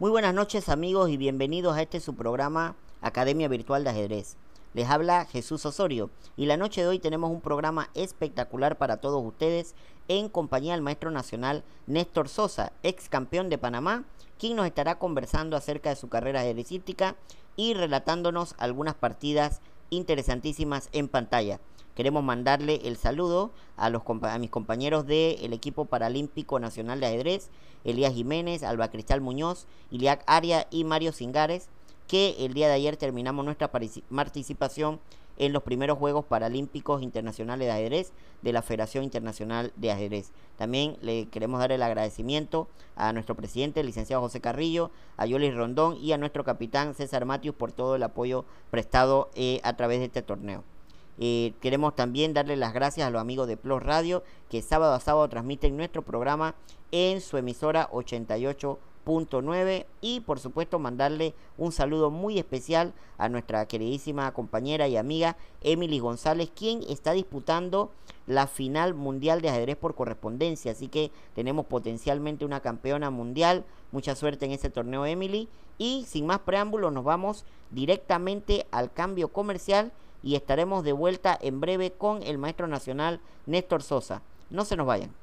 Muy buenas noches amigos y bienvenidos a este su programa Academia Virtual de Ajedrez. Les habla Jesús Osorio y la noche de hoy tenemos un programa espectacular para todos ustedes en compañía del maestro nacional Néstor Sosa, ex campeón de Panamá, quien nos estará conversando acerca de su carrera ajedrecística y relatándonos algunas partidas interesantísimas en pantalla. Queremos mandarle el saludo a, los, mis compañeros del equipo paralímpico nacional de ajedrez, Elías Jiménez, Alba Cristal Muñoz, Iliac Aria y Mario Singares, que el día de ayer terminamos nuestra participación en los primeros Juegos Paralímpicos Internacionales de Ajedrez de la Federación Internacional de Ajedrez. También le queremos dar el agradecimiento a nuestro presidente, el licenciado José Carrillo, a Yolis Rondón y a nuestro capitán César Matius por todo el apoyo prestado eh, a través de este torneo. Eh, queremos también darle las gracias a los amigos de Plus Radio que sábado a sábado transmiten nuestro programa en su emisora 88 y por supuesto mandarle un saludo muy especial a nuestra queridísima compañera y amiga Emily González, quien está disputando la final mundial de ajedrez por correspondencia, así que tenemos potencialmente una campeona mundial. Mucha suerte en ese torneo Emily y sin más preámbulos nos vamos directamente al cambio comercial y estaremos de vuelta en breve con el maestro nacional Néstor Sosa. No se nos vayan.